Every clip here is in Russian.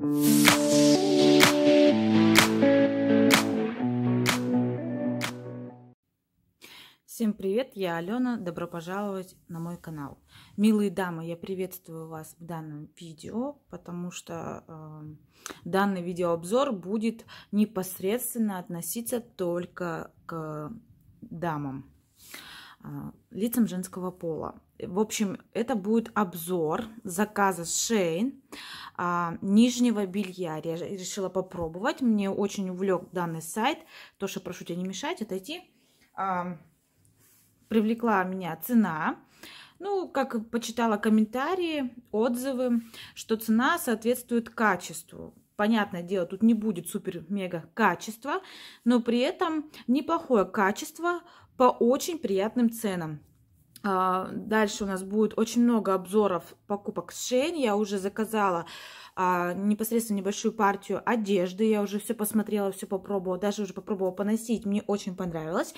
Всем привет, я Алена, добро пожаловать на мой канал. Милые дамы, я приветствую вас в данном видео, потому что э, данный видеообзор будет непосредственно относиться только к дамам. А, лицам женского пола. В общем, это будет обзор заказа Шейн а, нижнего белья. Я решила попробовать. Мне очень увлек данный сайт. То, что прошу тебя не мешать, отойти. А, привлекла меня цена. Ну, как почитала комментарии, отзывы, что цена соответствует качеству. Понятное дело, тут не будет супер-мега качества, но при этом неплохое качество по очень приятным ценам. А, дальше у нас будет очень много обзоров покупок с Шейн. Я уже заказала а, непосредственно небольшую партию одежды. Я уже все посмотрела, все попробовала, даже уже попробовала поносить. Мне очень понравилось.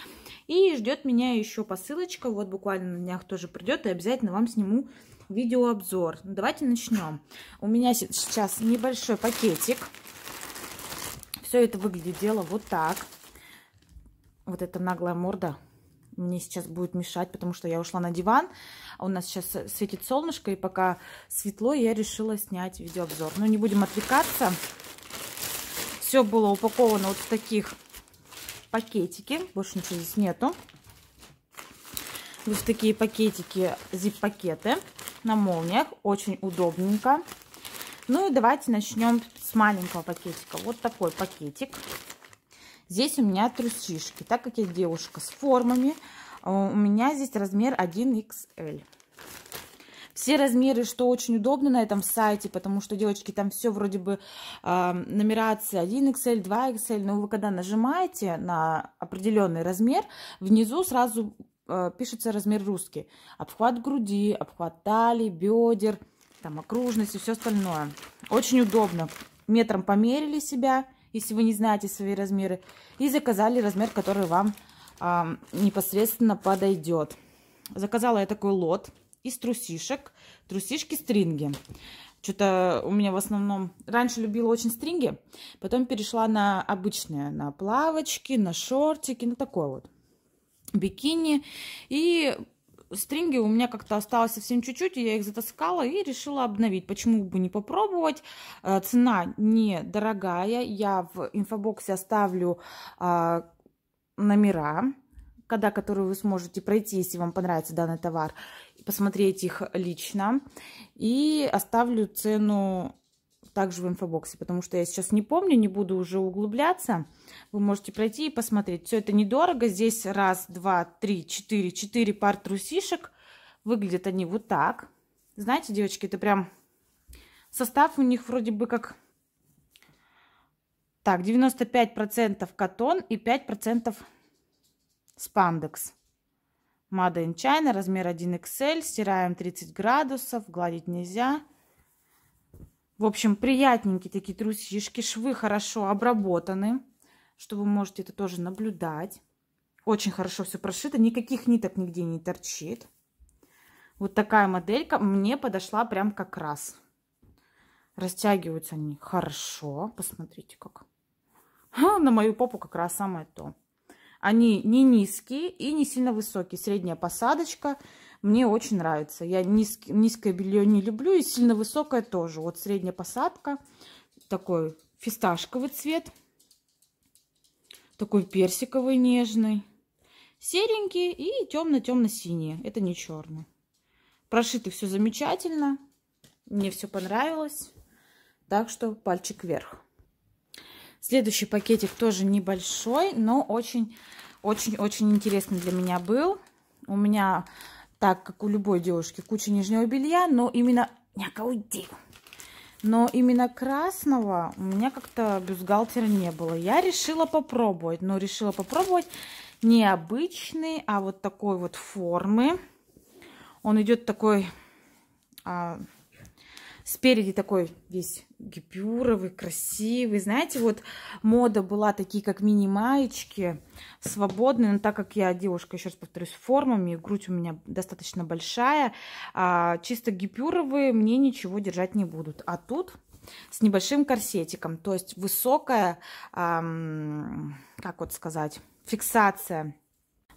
И ждет меня еще посылочка. Вот буквально на днях тоже придет. И обязательно вам сниму видеообзор. Давайте начнем. У меня сейчас небольшой пакетик. Все это выглядит дело вот так. Вот эта наглая морда мне сейчас будет мешать, потому что я ушла на диван. А у нас сейчас светит солнышко, и пока светло, я решила снять видеообзор. Но ну, не будем отвлекаться. Все было упаковано вот в таких пакетики. Больше ничего здесь нету. Вот в такие пакетики, зип-пакеты на молниях. Очень удобненько. Ну и давайте начнем с маленького пакетика. Вот такой пакетик. Здесь у меня трусишки. Так как я девушка с формами, а, у меня здесь размер 1XL. Все размеры, что очень удобно на этом сайте, потому что, девочки, там все вроде бы э, нумерация 1XL, 2XL, но вы когда нажимаете на определенный размер, внизу сразу э, пишется размер русский. Обхват груди, обхват талии, бедер, там окружность и все остальное. Очень удобно. Метром померили себя если вы не знаете свои размеры. И заказали размер, который вам а, непосредственно подойдет. Заказала я такой лот из трусишек. Трусишки-стринги. Что-то у меня в основном... Раньше любила очень стринги, потом перешла на обычные, на плавочки, на шортики, на такой вот бикини. И Стринги у меня как-то осталось совсем чуть-чуть, и я их затаскала и решила обновить. Почему бы не попробовать? Э, цена недорогая. Я в инфобоксе оставлю а, номера, когда которые вы сможете пройти, если вам понравится данный товар, посмотреть их лично. И оставлю цену также в инфобоксе, потому что я сейчас не помню, не буду уже углубляться. Вы можете пройти и посмотреть. Все это недорого. Здесь раз, два, три, четыре, четыре пар трусишек. Выглядят они вот так. Знаете, девочки, это прям состав у них вроде бы как... Так, 95% катон и 5% спандекс. Made in China, размер 1XL, стираем 30 градусов, гладить нельзя. В общем, приятненькие такие трусишки. Швы хорошо обработаны, что вы можете это тоже наблюдать. Очень хорошо все прошито, никаких ниток нигде не торчит. Вот такая моделька мне подошла прям как раз. Растягиваются они хорошо. Посмотрите, как. на мою попу как раз самое то. Они не низкие и не сильно высокие. Средняя посадочка. Мне очень нравится. Я низ, низкое белье не люблю и сильно высокое тоже. Вот средняя посадка. Такой фисташковый цвет. Такой персиковый нежный. Серенький и темно-темно-синий. Это не черный. Прошито все замечательно. Мне все понравилось. Так что пальчик вверх. Следующий пакетик тоже небольшой, но очень-очень-очень интересный для меня был. У меня так как у любой девушки куча нижнего белья, но именно... Няка, Но именно красного у меня как-то бюстгальтера не было. Я решила попробовать, но решила попробовать необычный, а вот такой вот формы. Он идет такой а, Спереди такой весь гипюровый, красивый. Знаете, вот мода была такие, как мини-маечки, свободные. Но так как я девушка, еще раз повторюсь, формами, грудь у меня достаточно большая, а чисто гипюровые мне ничего держать не будут. А тут с небольшим корсетиком. То есть высокая, эм, как вот сказать, фиксация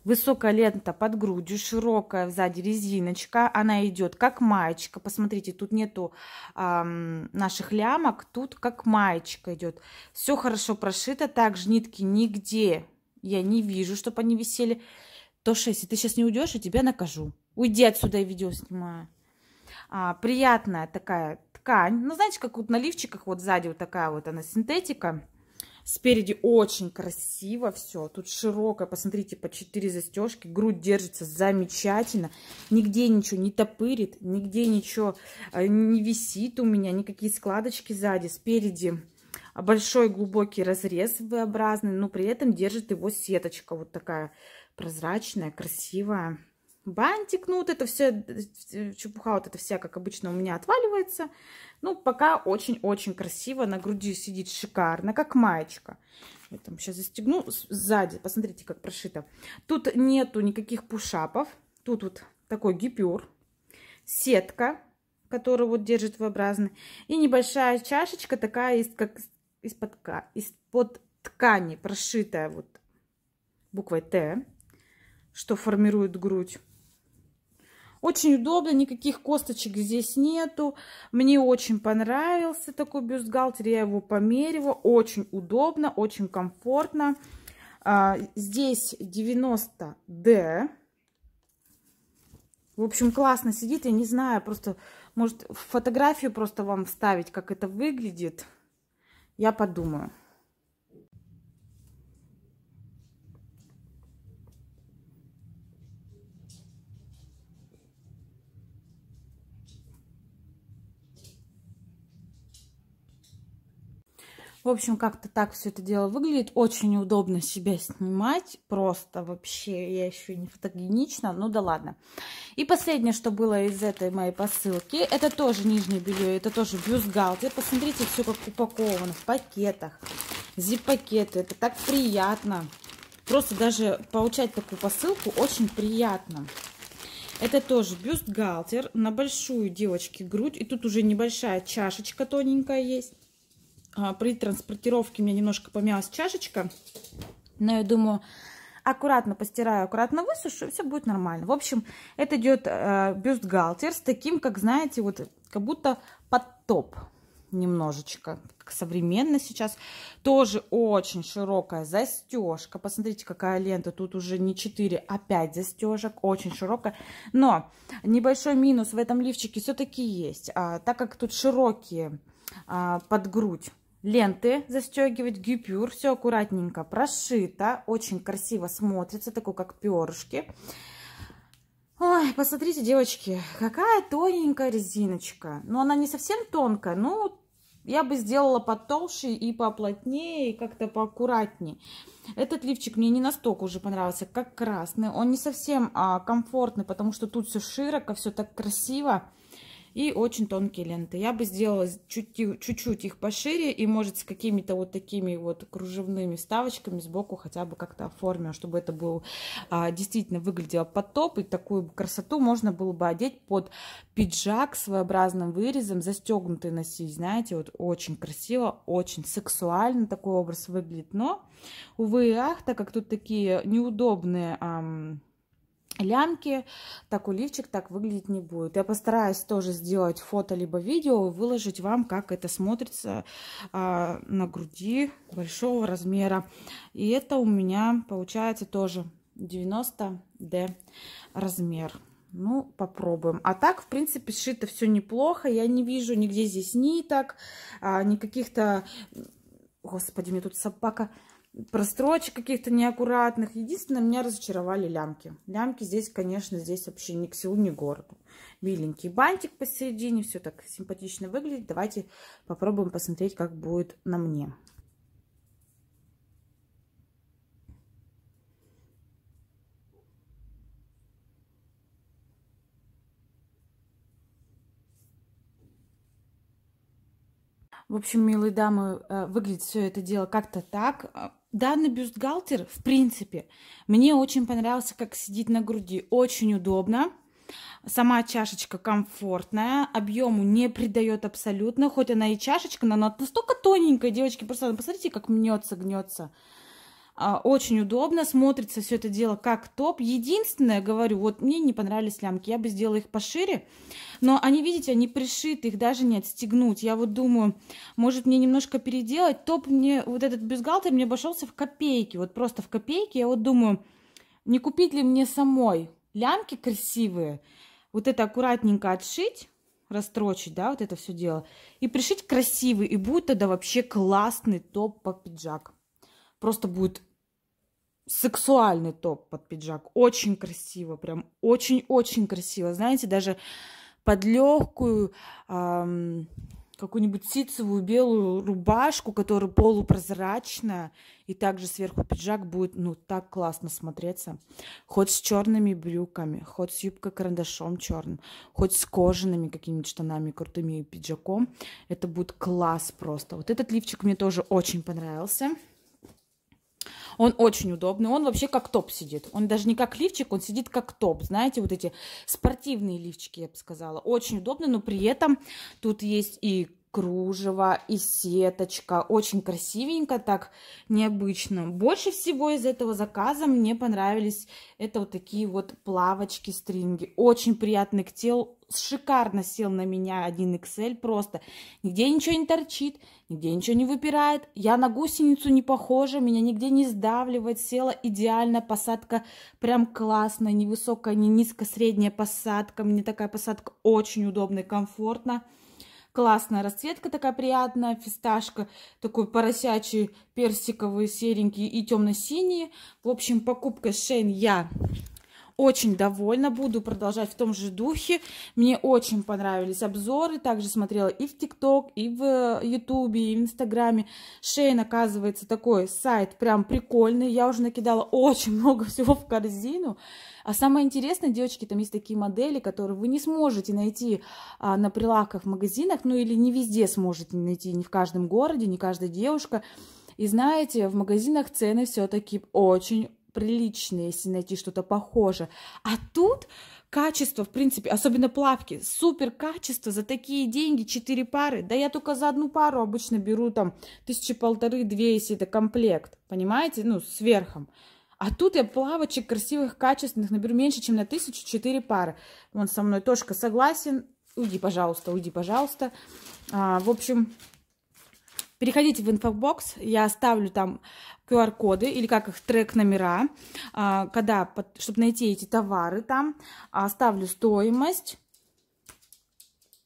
Высокая лента под грудью, широкая сзади резиночка. Она идет как маечка. Посмотрите, тут нету эм, наших лямок, тут как маечка идет. Все хорошо прошито. Также нитки нигде я не вижу, чтобы они висели. То 6, если ты сейчас не уйдешь, я тебя накажу. Уйди отсюда, я видео снимаю. А, приятная такая ткань. Ну, знаете, как вот на лифчиках вот сзади вот такая вот она синтетика Спереди очень красиво все. Тут широкое, посмотрите, по 4 застежки. Грудь держится замечательно. Нигде ничего не топырит, нигде ничего э, не висит у меня. Никакие складочки сзади. Спереди большой глубокий разрез V-образный, но при этом держит его сеточка вот такая прозрачная, красивая бантик, ну вот это все, э, чепуха вот эта вся, как обычно, у меня отваливается. Ну, пока очень-очень красиво, на груди сидит шикарно, как маечка. Я там сейчас застегну сзади, посмотрите, как прошито. Тут нету никаких пушапов, тут вот такой гипюр, сетка, которую вот держит V-образный, и небольшая чашечка такая, из, как из-под из -под ткани, прошитая вот буквой Т, что формирует грудь. Очень удобно, никаких косточек здесь нету. Мне очень понравился такой бюстгальтер, я его померила. Очень удобно, очень комфортно. А, здесь 90D. В общем, классно сидит. Я не знаю, просто, может, фотографию просто вам вставить, как это выглядит. Я подумаю. В общем, как-то так все это дело выглядит. Очень удобно себя снимать. Просто вообще я еще не фотогенична. Ну да ладно. И последнее, что было из этой моей посылки, это тоже нижнее белье, это тоже бюстгальтер. Посмотрите, все как упаковано в пакетах. Зип-пакеты. Это так приятно. Просто даже получать такую посылку очень приятно. Это тоже бюстгальтер на большую девочки грудь. И тут уже небольшая чашечка тоненькая есть. А, при транспортировке у меня немножко помялась чашечка. Но я думаю, аккуратно постираю, аккуратно высушу, и все будет нормально. В общем, это идет э, бюстгальтер с таким, как знаете, вот как будто под топ немножечко, как современно сейчас. Тоже очень широкая застежка. Посмотрите, какая лента. Тут уже не 4, а 5 застежек. Очень широкая. Но небольшой минус в этом лифчике все-таки есть. А, так как тут широкие а, под грудь ленты застегивать, гипюр. Все аккуратненько прошито, очень красиво смотрится, такой как перышки. Ой, посмотрите, девочки, какая тоненькая резиночка. Но ну, она не совсем тонкая, но я бы сделала потолще и поплотнее, и как-то поаккуратнее. Этот лифчик мне не настолько уже понравился, как красный. Он не совсем а, комфортный, потому что тут все широко, все так красиво и очень тонкие ленты. Я бы сделала чуть-чуть их пошире и, может, с какими-то вот такими вот кружевными вставочками сбоку хотя бы как-то оформила, чтобы это было а, действительно выглядело под топ, и такую красоту можно было бы одеть под пиджак своеобразным вырезом, застегнутый носить, знаете, вот очень красиво, очень сексуально такой образ выглядит, но, увы и ах, так как тут такие неудобные... Ам, лямки, так уливчик так выглядеть не будет. Я постараюсь тоже сделать фото либо видео и выложить вам, как это смотрится а, на груди большого размера. И это у меня получается тоже 90D размер. Ну, попробуем. А так, в принципе, сшито все неплохо. Я не вижу нигде здесь ниток, а, никаких-то... Господи, мне тут собака прострочек каких-то неаккуратных. Единственное, меня разочаровали лямки. Лямки здесь, конечно, здесь вообще ни к селу, ни к городу. Миленький бантик посередине, все так симпатично выглядит. Давайте попробуем посмотреть, как будет на мне. В общем, милые дамы, э, выглядит все это дело как-то так данный бюстгальтер, в принципе, мне очень понравился, как сидит на груди. Очень удобно. Сама чашечка комфортная, объему не придает абсолютно, хоть она и чашечка, но она настолько тоненькая, девочки, просто посмотрите, как мнется, гнется. гнется. А, очень удобно, смотрится все это дело как топ. Единственное, говорю, вот мне не понравились лямки, я бы сделала их пошире, но они, видите, они пришиты, их даже не отстегнуть. Я вот думаю, может мне немножко переделать. Топ мне, вот этот бюстгальтер мне обошелся в копейки, вот просто в копейки. Я вот думаю, не купить ли мне самой лямки красивые, вот это аккуратненько отшить, растрочить, да, вот это все дело, и пришить красивый, и будет тогда вообще классный топ под пиджак. Просто будет сексуальный топ под пиджак. Очень красиво, прям очень-очень красиво. Знаете, даже под легкую эм, какую-нибудь ситцевую белую рубашку, которая полупрозрачная, и также сверху пиджак будет, ну, так классно смотреться. Хоть с черными брюками, хоть с юбкой-карандашом черным, хоть с кожаными какими-то штанами крутыми и пиджаком. Это будет класс просто. Вот этот лифчик мне тоже очень понравился. Он очень удобный. Он вообще как топ сидит. Он даже не как лифчик, он сидит как топ. Знаете, вот эти спортивные лифчики, я бы сказала. Очень удобно, но при этом тут есть и кружево и сеточка. Очень красивенько, так необычно. Больше всего из этого заказа мне понравились это вот такие вот плавочки-стринги. Очень приятный к телу, шикарно сел на меня один xl просто. Нигде ничего не торчит, нигде ничего не выпирает. Я на гусеницу не похожа, меня нигде не сдавливает. Села идеально, посадка прям классная, не высокая, не низко, средняя посадка. Мне такая посадка очень удобная комфортно, Классная расцветка такая приятная, фисташка, такой поросячий, персиковый, серенький и темно-синий. В общем, покупка Шейн я очень довольна, буду продолжать в том же духе. Мне очень понравились обзоры, также смотрела и в ТикТок, и в э, Ютубе, и в Инстаграме. Шейн, оказывается, такой сайт прям прикольный. Я уже накидала очень много всего в корзину. А самое интересное, девочки, там есть такие модели, которые вы не сможете найти а, на прилавках, в магазинах, ну или не везде сможете найти, не в каждом городе, не каждая девушка. И знаете, в магазинах цены все-таки очень приличные, если найти что-то похожее. А тут качество, в принципе, особенно плавки, супер качество за такие деньги, 4 пары. Да я только за одну пару обычно беру там тысячи полторы-две, если это комплект, понимаете, ну, с верхом. А тут я плавочек красивых, качественных наберу меньше, чем на тысячу, 4 пары. Он со мной, Тошка, согласен. Уйди, пожалуйста, уйди, пожалуйста. А, в общем, Переходите в инфобокс, я оставлю там QR-коды или как их трек-номера, а, когда, чтобы найти эти товары там, а, оставлю стоимость.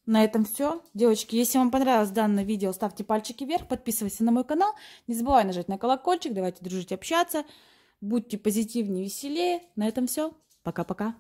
На этом все. Девочки, если вам понравилось данное видео, ставьте пальчики вверх, подписывайтесь на мой канал. Не забывай нажать на колокольчик, давайте дружить, общаться. Будьте позитивнее, веселее. На этом все. Пока-пока.